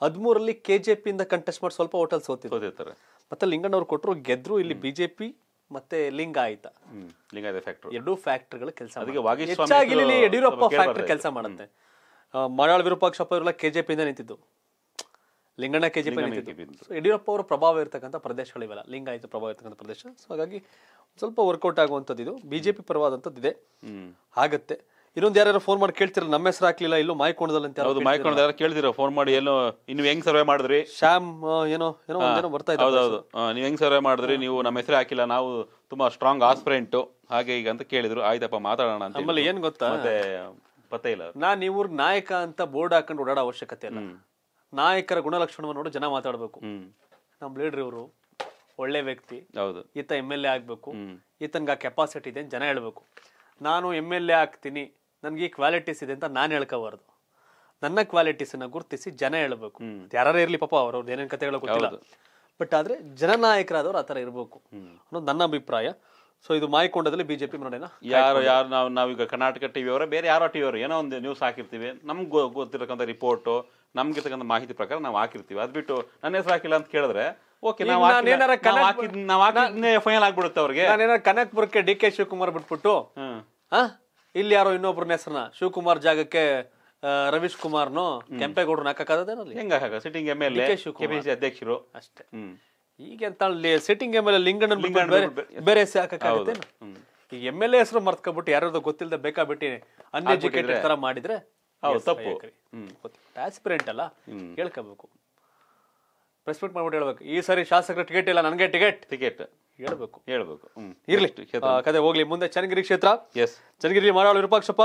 ಹದಿಮೂರಲ್ಲಿ ಪಿ ಇಂದ ಕಂಟೆಸ್ಟ್ ಮಾಡಿ ಸ್ವಲ್ಪ ಹೋಟೆಲ್ ಸೋತಿರ್ತಾರೆ ಮತ್ತೆ ಲಿಂಗಣ್ಣ ಅವರು ಕೊಟ್ಟರು ಗೆದ್ರು ಇಲ್ಲಿ ಬಿಜೆಪಿ ಮತ್ತೆ ಆಯ್ತ ಲಿಂಗಾಯತ ಫ್ಯಾಕ್ಟರ್ ಎರಡು ಫ್ಯಾಕ್ಟರ್ಗಳು ಕೆಲಸ ಹೆಚ್ಚಾಗಿ ಯಡಿಯೂರಪ್ಪ ಫ್ಯಾಕ್ಟರಿ ಕೆಲಸ ಮಾಡುತ್ತೆ ಮಳಾಳ್ ವಿರೂಪಾಕ್ಷಪ್ಪ ಇವರೆಲ್ಲ ಇಂದ ನಿಂತಿದ್ದು ಲಿಂಗಣ್ಣ ಕೆ ಜಿ ಯಡಿಯೂರಪ್ಪ ಅವರ ಪ್ರಭಾವ ಇರತಕ್ಕಂಥ ಪ್ರದೇಶಗಳಿವೆಲ್ಲ ಲಿಂಗಾಯತ ಪ್ರಭಾವ ಇರತಕ್ಕಂಥ ಪ್ರದೇಶ ಸೊ ಹಾಗಾಗಿ ಸ್ವಲ್ಪ ವರ್ಕೌಟ್ ಆಗುವಂಥದ್ದು ಇದು ಬಿಜೆಪಿ ಪರವಾದಂಥದ್ದು ಇದೆ ಆಗತ್ತೆ ಇನ್ನೊಂದು ಯಾರು ಫೋನ್ ಮಾಡಿ ಕೇಳ್ತಿರ ನಮ್ಮ ಹೆಸರು ಹಾಕ್ಲಿಲ್ಲ ಇಲ್ಲೂ ಮಾಯಕೊಂಡದಲ್ಲಿ ಅಂತ ಹೌದು ಮಾಯಕೊಂಡ ಯಾರು ಫೋನ್ ಮಾಡಿ ಏನೋ ನೀವು ಹೆಂಗ್ ಸರ್ವೆ ಮಾಡಿದ್ರಿ ಶ್ಯಾಮ್ ಏನೋ ಏನೋ ಬರ್ತಾ ಇದೆ ಹೌದು ನೀವು ಹೆಂಗ್ ಸರ್ವೆ ಮಾಡಿದ್ರಿ ನೀವು ನಮ್ಮ ಹೆಸರು ಹಾಕಿಲ್ಲ ನಾವು ತುಂಬಾ ಸ್ಟ್ರಾಂಗ್ ಆಸ್ಪಿರೆಂಟು ಹಾಗೆ ಈಗ ಅಂತ ಕೇಳಿದ್ರು ಆಯ್ತಪ್ಪ ಮಾತಾಡೋಣ ಅಂತ ನಮ್ಮಲ್ಲಿ ಏನ್ ಗೊತ್ತಾ ಮತ್ತೆ ಪತ್ತೆ ಇಲ್ಲ ನಾನು ನೀವು ನಾಯಕ ಅಂತ ಬೋರ್ಡ್ ಹಾಕೊಂಡು ಓಡಾಡೋ ಅವಶ್ಯಕತೆ ಇಲ್ಲ ನಾಯಕರ ಗುಣಲಕ್ಷಣವನ್ನು ನೋಡಿ ಜನ ಮಾತಾಡಬೇಕು ನಮ್ಮ ಲೀಡರ್ ಇವರು ಒಳ್ಳೆ ವ್ಯಕ್ತಿ ಹೌದು ಈತ ಎಮ್ ಎಲ್ ಎ ಆಗಬೇಕು ಆ ಕೆಪಾಸಿಟಿ ಇದೆ ಅಂತ ಜನ ಹೇಳ್ಬೇಕು ನಾನು ಎಮ್ ಎಲ್ ಎ ಆಗ್ತೀನಿ ನನಗೆ ಈ ಕ್ವಾಲಿಟೀಸ್ ಇದೆ ಅಂತ ನಾನು ಹೇಳ್ಕೋಬಾರ್ದು ನನ್ನ ಕ್ವಾಲಿಟೀಸನ್ನು ಗುರುತಿಸಿ ಜನ ಹೇಳಬೇಕು ಯಾರೇ ಇರಲಿ ಪಾಪ ಅವ್ರವ್ರದ್ದು ಏನೇನು ಕತೆ ಗೊತ್ತಿಲ್ಲ ಬಟ್ ಆದರೆ ಜನ ಆ ಥರ ಇರಬೇಕು ಅನ್ನೋದು ನನ್ನ ಅಭಿಪ್ರಾಯ ಸೊ ಇದು ಜೆ ಬಿಜೆಪಿ ನೋಡೋಣ ಯಾರು ಯಾರು ನಾವು ನಾವೀಗ ಕರ್ನಾಟಕ ಟಿವಿ ಅವರ ಬೇರೆ ಯಾರೋ ಟಿವಿ ಅವರು ಏನೋ ಒಂದು ನ್ಯೂಸ್ ಹಾಕಿರ್ತೀವಿ ನಮ್ಗೆ ಗೊತ್ತಿರತಕ್ಕಂಥ ರಿಪೋರ್ಟು ನಮ್ಗೆ ಮಾಹಿತಿ ಪ್ರಕಾರ ನಾವು ಹಾಕಿರ್ತೀವಿ ಅದ್ ಬಿಟ್ಟು ನನ್ನ ಹೆಸರು ಹಾಕಿಲ್ಲ ಅಂತ ಕೇಳಿದ್ರೆ ಓಕೆ ನಾವು ಫೈನಲ್ ಆಗ್ಬಿಡುತ್ತೆ ಅವ್ರಿಗೆ ಕನಕ್ಪುರಕ್ಕೆ ಡಿ ಕೆ ಶಿವಕುಮಾರ್ ಬಿಟ್ಬಿಟ್ಟು ಇಲ್ಲಿ ಯಾರೋ ಇನ್ನೊಬ್ರು ಹೆಸರನ್ನ ಶಿವಕುಮಾರ್ ಜಾಗಕ್ಕೆ ರವೀಶ್ ಕುಮಾರ್ನು ಕೆಂಪೇಗೌಡರು ಹಾಕಕ್ಕಾಗದೇನಲ್ಲಿ ಹೆಂಗ ಸಿಟ್ಟಿಂಗ್ ಎಮ್ ಎಲ್ ಎ ಅಧ್ಯಕ್ಷರು ಅಷ್ಟೇ ಈಗ ಅಂತ sitting M L A Linganna ಬೇರೆ ಹಾಕಕ್ಕಾಗುತ್ತೆ ಈಗ ಎಮ್ ಎಲ್ ಎ ಹೆಸರು ಮರ್ತ್ಕೊಬಿಟ್ಟು ಯಾರು ಗೊತ್ತಿಲ್ಲದೆ ಬೇಕಾಬಿಟ್ಟು ಅನ್ಎಜುಕೇಟೆಡ್ ತರ ಮಾಡಿದ್ರೆ ಹೌದು ತಪ್ಪು ಆಸ್ಪಿರೆಂಟ್ ಅಲ್ಲ ಹೇಳ್ಕೋಬೇಕು ಪ್ರೆಸ್ ಮೀಟ್ ಮಾಡ್ಬಿಟ್ಟು ಹೇಳ್ಬೇಕು ಈ ಸಾರಿ ಶಾಸಕರ ಟಿಕೆಟ್ ಇಲ್ಲ ನನಗೆ ಟಿಕೆಟ್ ಟಿಕೆಟ್ ಹೇಳ್ಬೇಕು ಹೇಳ್ಬೇಕು ಇರ್ಲಿ ಕತೆ ಹೋಗ್ಲಿ ಮುಂದೆ ಚನ್ನಗಿರಿ ಕ್ಷೇತ್ರ ಎಸ್ ಚನ್ನಗಿರಿ ಮಾಡಾಳು ವಿರೂಪಾಕ್ಷಪ್ಪ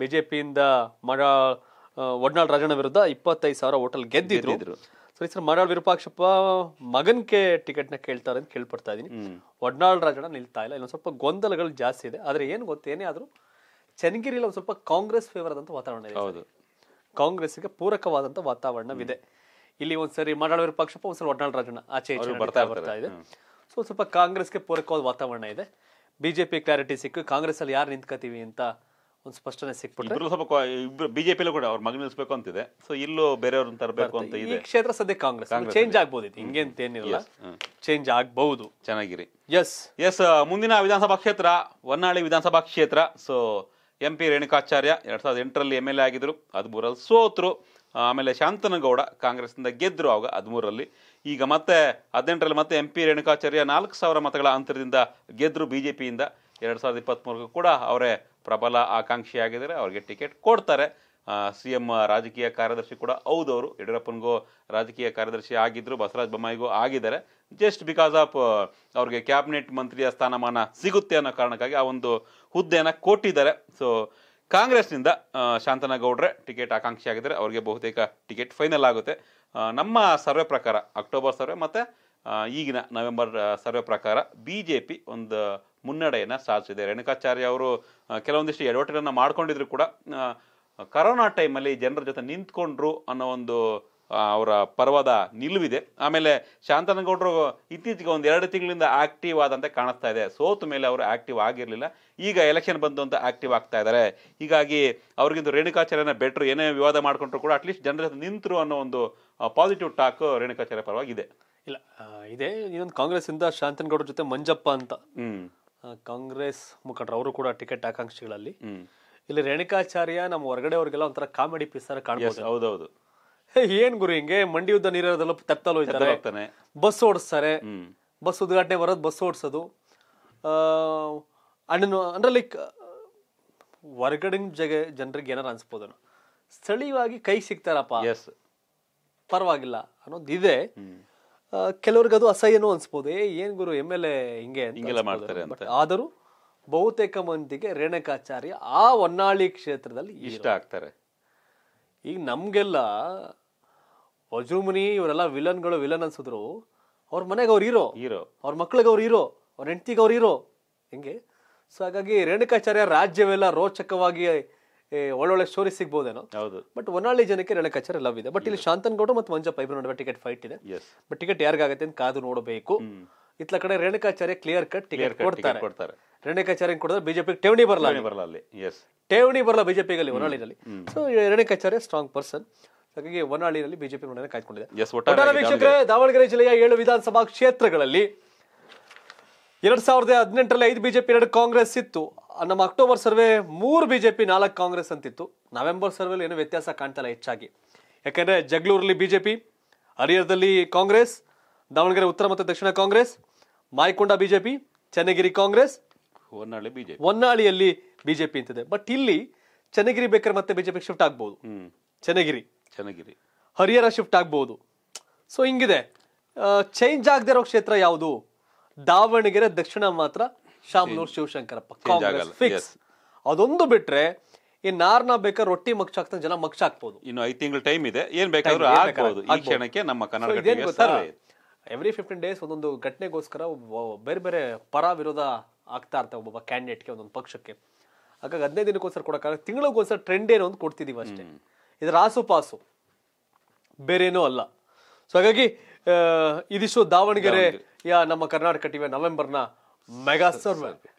ಬಿಜೆಪಿಯಿಂದ ಮಾಡಾ ಒಡ್ನಾಳ್ ರಾಜಣ್ಣ ವಿರುದ್ಧ ಇಪ್ಪತ್ತೈದು ಸಾವಿರ ಹೋಟೆಲ್ ಗೆದ್ದಿದ್ರು ಸರಿ ಸರ್ ಮಾಡಾಳ್ ವಿರೂಪಾಕ್ಷಪ್ಪ ಮಗನ್ಗೆ ಟಿಕೆಟ್ ನ ಕೇಳ್ತಾರ ಅಂತ ಕೇಳ್ಪಡ್ತಾ ಇದೀನಿ ಒಡ್ನಾಳ್ ರಾಜಣ್ಣ ನಿಲ್ತಾ ಇಲ್ಲ ಇನ್ನೊಂದು ಸ್ವಲ್ಪ ಗೊಂದಲಗಳು ಜಾಸ್ತಿ ಇದೆ ಆದ್ರೆ ಏನು ಗೊತ್ತೇನೇ ಆದ್ರೂ ಚನ್ನಗಿರಿಯಲ್ಲಿ ಒಂದು ಸ್ವಲ್ಪ ಕಾಂಗ್ರೆಸ್ ಫೇವರ್ ಆದಂತ ವಾತಾವರಣ ಇದೆ ಹೌದು ಕಾಂಗ್ರೆಸ್ಗೆ ಪೂರಕವಾದಂತ ವಾತಾವರಣವಿದೆ ಇಲ್ಲಿ ಒಂದ್ಸರಿ ಮಡಾಳವರ ಪಕ್ಷಪ್ಪ ಒಂದ್ಸಲ ಒಡ್ನಾಳ್ ರಾಜಣ್ಣ ಆಚೆ ಈಚೆ ಬರ್ತಾ ಬರ್ತಾ ಇದೆ ಸೊ ಸ್ವಲ್ಪ ಕಾಂಗ್ರೆಸ್ ಗೆ ಪೂರಕವಾದ ವಾತಾವರಣ ಇದೆ ಬಿಜೆಪಿ ಕ್ಲಾರಿಟಿ ಸಿಕ್ಕು ಕಾಂಗ್ರೆಸ್ ಅಲ್ಲಿ ಯಾರು ನಿಂತ್ಕತೀವಿ ಅಂತ ಒಂದು ಸ್ಪಷ್ಟನೆ ಸಿಕ್ಬಿಟ್ಟು ಸ್ವಲ್ಪ ಇಬ್ರು ಕೂಡ ಅವ್ರ ಮಗ ನಿಲ್ಸ್ಬೇಕು ಅಂತಿದೆ ಸೊ ಇಲ್ಲೂ ಬೇರೆಯವ್ರನ್ನ ತರಬೇಕು ಅಂತ ಇದೆ ಕ್ಷೇತ್ರ ಸದ್ಯ ಕಾಂಗ್ರೆಸ್ ಚೇಂಜ್ ಆಗ್ಬೋದು ಇದು ಅಂತ ಏನಿಲ್ಲ ಚೇಂಜ್ ಆಗ್ಬಹುದು ಚೆನ್ನಾಗಿರಿ ಎಸ್ ಎಸ್ ಮುಂದಿನ ವಿಧಾನಸಭಾ ಕ್ಷೇತ್ರ ಹೊನ್ನಾಳಿ ವಿಧಾನಸಭಾ ಕ್ಷೇತ್ರ ಸೊ ಎಂ ಪಿ ರೇಣುಕಾಚಾರ್ಯ ಎರಡು ಸಾವಿರದ ಎಂಟರಲ್ಲಿ ಎಮ್ ಎಲ್ ಎ ಆಗಿದ್ದರು ಹದಿಮೂರಲ್ಲಿ ಸೋತರು ಆಮೇಲೆ ಶಾಂತನಗೌಡ ಕಾಂಗ್ರೆಸ್ನಿಂದ ಗೆದ್ದರು ಆವಾಗ ಹದಿಮೂರಲ್ಲಿ ಈಗ ಮತ್ತೆ ಹದಿನೆಂಟರಲ್ಲಿ ಮತ್ತೆ ಎಂ ಪಿ ರೇಣುಕಾಚಾರ್ಯ ನಾಲ್ಕು ಸಾವಿರ ಮತಗಳ ಅಂತರದಿಂದ ಗೆದ್ದರು ಬಿ ಜೆ ಪಿಯಿಂದ ಎರಡು ಸಾವಿರದ ಇಪ್ಪತ್ತ್ಮೂರಕ್ಕೂ ಕೂಡ ಅವರೇ ಪ್ರಬಲ ಆಕಾಂಕ್ಷಿಯಾಗಿದ್ದಾರೆ ಅವರಿಗೆ ಟಿಕೆಟ್ ಕೊಡ್ತಾರೆ ಸಿ ಎಂ ರಾಜಕೀಯ ಕಾರ್ಯದರ್ಶಿ ಕೂಡ ಹೌದು ಅವರು ಯಡಿಯೂರಪ್ಪನಿಗೂ ರಾಜಕೀಯ ಕಾರ್ಯದರ್ಶಿ ಆಗಿದ್ದರು ಬಸವರಾಜ ಬೊಮ್ಮಾಯಿಗೂ ಆಗಿದ್ದಾರೆ ಜಸ್ಟ್ ಬಿಕಾಸ್ ಆಫ್ ಅವ್ರಿಗೆ ಕ್ಯಾಬಿನೆಟ್ ಮಂತ್ರಿಯ ಸ್ಥಾನಮಾನ ಸಿಗುತ್ತೆ ಅನ್ನೋ ಕಾರಣಕ್ಕಾಗಿ ಆ ಒಂದು ಹುದ್ದೆಯನ್ನು ಕೊಟ್ಟಿದ್ದಾರೆ ಸೊ ಕಾಂಗ್ರೆಸ್ನಿಂದ ಶಾಂತನಗೌಡ್ರೆ ಟಿಕೆಟ್ ಆಕಾಂಕ್ಷಿ ಆಗಿದ್ದಾರೆ ಅವರಿಗೆ ಬಹುತೇಕ ಟಿಕೆಟ್ ಫೈನಲ್ ಆಗುತ್ತೆ ನಮ್ಮ ಸರ್ವೆ ಪ್ರಕಾರ ಅಕ್ಟೋಬರ್ ಸರ್ವೆ ಮತ್ತು ಈಗಿನ ನವೆಂಬರ್ ಸರ್ವೆ ಪ್ರಕಾರ ಬಿ ಜೆ ಪಿ ಒಂದು ಮುನ್ನಡೆಯನ್ನು ಸಾಧಿಸಿದೆ ರೇಣುಕಾಚಾರ್ಯ ಅವರು ಕೆಲವೊಂದಿಷ್ಟು ಎಡವಟೆಯನ್ನು ಮಾಡ್ಕೊಂಡಿದ್ರು ಕೂಡ ಕರೋನಾ ಟೈಮಲ್ಲಿ ಜನರ ಜೊತೆ ನಿಂತ್ಕೊಂಡ್ರು ಅನ್ನೋ ಒಂದು ಅವರ ಪರ್ವದ ನಿಲುವಿದೆ ಆಮೇಲೆ ಶಾಂತನಗೌಡರು ಇತ್ತೀಚೆಗೆ ಒಂದು ಎರಡು ತಿಂಗಳಿಂದ ಆಕ್ಟಿವ್ ಆದಂತೆ ಕಾಣಿಸ್ತಾ ಇದೆ ಸೋತ ಮೇಲೆ ಅವರು ಆಕ್ಟಿವ್ ಆಗಿರಲಿಲ್ಲ ಈಗ ಎಲೆಕ್ಷನ್ ಬಂದು ಅಂತ ಆಕ್ಟಿವ್ ಆಗ್ತಾ ಇದ್ದಾರೆ ಹೀಗಾಗಿ ಅವ್ರಿಗಿಂತ ರೇಣುಕಾಚಾರ್ಯನ ಬೆಟ್ರು ಏನೇ ವಿವಾದ ಮಾಡಿಕೊಂಡ್ರು ಕೂಡ ಅಟ್ಲೀಸ್ಟ್ ಜನರ ಜೊತೆ ನಿಂತರು ಅನ್ನೋ ಒಂದು ಪಾಸಿಟಿವ್ ಟಾಕ್ ರೇಣುಕಾಚಾರ್ಯ ಪರವಾಗಿದೆ ಇಲ್ಲ ಇದೆ ಇದೊಂದು ಕಾಂಗ್ರೆಸ್ಸಿಂದ ಶಾಂತನಗೌಡರ ಜೊತೆ ಮಂಜಪ್ಪ ಅಂತ ಕಾಂಗ್ರೆಸ್ ಮುಖಂಡರು ಅವರು ಕೂಡ ಟಿಕೆಟ್ ಆಕಾಂಕ್ಷಿಗಳಲ್ಲಿ ಇಲ್ಲಿ ರೇಣುಕಾಚಾರ್ಯ ನಮ್ಮ ಹೊರಗಡೆ ಅವ್ರಿಗೆಲ್ಲ ಒಂಥರ ಕಾಮಿಡಿ ಪೀಸ್ ತರ ಹೌದು ಹೌದೌದು ಏನ್ ಗುರು ಹಿಂಗೆ ಮಂಡಿ ಉದ್ದ ನೀರಲ್ಲ ತತ್ತಲು ಹೋಗ್ತಾನೆ ಬಸ್ ಓಡಿಸ್ತಾರೆ ಬಸ್ ಉದ್ಘಾಟನೆ ಬರೋದು ಬಸ್ ಓಡಿಸೋದು ಅಣ್ಣನು ಅಂದ್ರೆ ಲೈಕ್ ಹೊರಗಡಿನ ಜಗ ಜನರಿಗೆ ಏನಾರ ಅನ್ಸ್ಬೋದು ಸ್ಥಳೀಯವಾಗಿ ಕೈ ಸಿಗ್ತಾರಪ್ಪ ಎಸ್ ಪರವಾಗಿಲ್ಲ ಅನ್ನೋದು ಇದೆ ಕೆಲವ್ರಿಗೆ ಅದು ಅಸಹ್ಯನೂ ಅನ್ಸ್ಬೋದು ಏನ್ ಗುರು ಎಮ್ ಎಲ್ ಎ ಹಿಂಗೆ ಆದರೂ ಬಹುತೇಕ ಮಂದಿಗೆ ರೇಣುಕಾಚಾರ್ಯ ಆ ಹೊನ್ನಾಳಿ ಕ್ಷೇತ್ರದಲ್ಲಿ ಇಷ್ಟ ಆಗ್ತಾರೆ ಈಗ ನಮಗೆಲ್ಲ ವಜ್ರಮುನಿ ಇವರೆಲ್ಲ ವಿಲನ್ಗಳು ವಿಲನ್ ಅನ್ಸಿದ್ರು ಅವ್ರ ಮನೆಗೆ ಅವ್ರು ಹೀರೋ ಹೀರೋ ಅವ್ರ ಮಕ್ಳಿಗೆ ಅವ್ರು ಹೀರೋ ಅವ್ರ ಹೆಂಡತಿಗೆ ಅವ್ರು ಹೀರೋ ಹಿಂಗೆ ಸೊ ಹಾಗಾಗಿ ರೇಣುಕಾಚಾರ್ಯ ರಾಜ್ಯವೆಲ್ಲ ರೋಚಕವಾಗಿ ಒಳ್ಳೊಳ್ಳೆ ಸ್ಟೋರಿ ಸಿಗ್ಬೋದೇನೋ ಹೌದು ಬಟ್ ಹೊನ್ನಾಳಿ ಜನಕ್ಕೆ ರೇಣುಕಾಚಾರ್ಯ ಲವ್ ಇದೆ ಬಟ್ ಇಲ್ಲಿ ಶಾಂತನ್ ಗೌಡ ಮತ್ತು ಮಂಜಪ್ಪ ಇಬ್ಬರು ನಡುವೆ ಟಿಕೆಟ್ ಫೈಟ್ ಇದೆ ಬಟ್ ಟಿಕೆಟ್ ಯಾರಿಗಾಗತ್ತೆ ಅಂತ ಕಾದು ನೋಡಬೇಕು ಇತ್ಲ ಕಡೆ ರೇಣುಕಾಚಾರ್ಯ ಕ್ಲಿಯರ್ ಕಟ್ ಟಿಕೆಟ್ ಕೊಡ್ತಾರೆ ರೇಣುಕಾಚಾರ್ಯ ಕೊಡಿದ್ರೆ ಬಿಜೆಪಿಗೆ ಠೇವಣಿ ಬರಲ್ಲ ಬರಲ್ಲ ಅಲ್ಲಿ ಎಸ್ ಠೇವಣಿ ಬರಲ್ಲ ಬಿಜೆಪಿಗೆ ಹೊನ್ನಾಳಿನಲ್ಲಿ ಸೊ ರೇಣುಕಾಚಾರ್ಯ ಸ್ಟ್ರಾಂಗ್ ಪರ್ಸನ್ ಹಾಗಾಗಿ ಹೊನ್ನಾಳಿನಲ್ಲಿ ಬಿಜೆಪಿ ಕಾಯ್ಕೊಂಡಿದೆ ವೀಕ್ಷಕರೇ ದಾವಣಗೆರೆ ಜಿಲ್ಲೆಯ ಏಳು ವಿಧಾನಸಭಾ ಕ್ಷೇತ್ರಗಳಲ್ಲಿ ಎರಡ್ ಸಾವಿರದ ಹದಿನೆಂಟರಲ್ಲಿ ಐದು ಬಿಜೆಪಿ ಎರಡು ಕಾಂಗ್ರೆಸ್ ಇತ್ತು ನಮ್ಮ ಅಕ್ಟೋಬರ್ ಸರ್ವೆ ಮೂರು ಬಿಜೆಪಿ ನಾಲ್ಕು ಕಾಂಗ್ರೆಸ್ ಅಂತಿತ್ತು ನವೆಂಬರ್ ಸರ್ವೆ ಏನು ವ್ಯತ್ಯಾಸ ಕಾಣ್ತಲ್ಲ ಹೆಚ್ಚಾಗಿ ಯಾಕಂದ್ರೆ ಜಗಳೂರಲ್ಲಿ ಬಿಜೆಪಿ ಹರಿಹರದಲ್ಲಿ ಕಾಂಗ್ರೆಸ್ ದಾವಣಗೆರೆ ಉತ್ತರ ಮತ್ತು ದಕ್ಷಿಣ ಕಾಂಗ್ರೆಸ್ ಮಾಯಕೊಂಡ ಬಿಜೆಪಿ ಚನ್ನಗಿರಿ ಕಾಂಗ್ರೆಸ್ ಹೊನ್ನಾಳಿ ಬಿಜೆಪಿ ಹೊನ್ನಾಳಿಯಲ್ಲಿ ಬಿಜೆಪಿ ಅಂತಿದೆ ಬಟ್ ಇಲ್ಲಿ ಚನ್ನಗಿರಿ ಬೇಕಾದ್ರೆ ಮತ್ತೆ ಬಿಜೆಪಿ ಶಿಫ್ಟ್ ಆಗ್ಬಹುದು ಚನ್ನಗಿರಿ ಚನ್ನಗಿರಿ ಹರಿಹರ ಶಿಫ್ಟ್ ಆಗ್ಬಹುದು ಸೊ ಹಿಂಗಿದೆ ಚೇಂಜ್ ಆಗದೆ ಇರೋ ಕ್ಷೇತ್ರ ಯಾವುದು ದಾವಣಗೆರೆ ದಕ್ಷಿಣ ಮಾತ್ರ ಶಾಮನೂರ್ ಶಿವಶಂಕರಪ್ಪ ಫಿಕ್ಸ್ ಅದೊಂದು ಬಿಟ್ರೆ ಈ ನಾರ್ನ ಬೇಕಾದ್ರೆ ರೊಟ್ಟಿ ಮಕ್ಷ ಹಾಕ್ತಾನೆ ಜನ ಮಕ್ಷ ಹಾಕ್ಬೋದು ಇನ್ನು ಐದು ತಿಂಗಳ ಟೈಮ್ ಇದೆ ಏನ್ ಬೇಕಾದ್ರೂ ಈ ಕ್ಷಣಕ್ಕೆ ನಮ್ಮ ಕನ್ನಡ ಎವ್ರಿ ಫಿಫ್ಟೀನ್ ಡೇಸ್ ಒಂದೊಂದು ಘಟನೆಗೋಸ್ಕರ ಬೇರೆ ಬೇರೆ ಪರ ವಿರೋಧ ಆಗ್ತಾ ಇರ್ತವೆ ಒಬ್ಬೊಬ್ಬ ಕ್ಯಾಂಡಿಡೇಟ್ಗೆ ಒಂದೊಂದು ಪಕ್ಷಕ್ಕೆ ಹಾಗಾಗಿ ಹದಿನೈದು ದಿನಕ್ಕೋಸ್ಕರ ಕೊಡೋಕ್ಕಾಗ ತಿಂಗಳಿಗೋಸ್ಕರ ಟ್ರೆಂಡ್ ಏನು ಅಂತ ಕೊಡ್ತಿದ್ದೀವಿ ಅಷ್ಟೇ ಇದರ ಆಸುಪಾಸು ಬೇರೇನೂ ಅಲ್ಲ ಸೊ ಹಾಗಾಗಿ ಇದಿಷ್ಟು ದಾವಣಗೆರೆ ಯಾ ನಮ್ಮ ಕರ್ನಾಟಕ ಟಿವಿ ನವೆಂಬರ್ನ ಮೆಗಾ ಸರ್ವೆ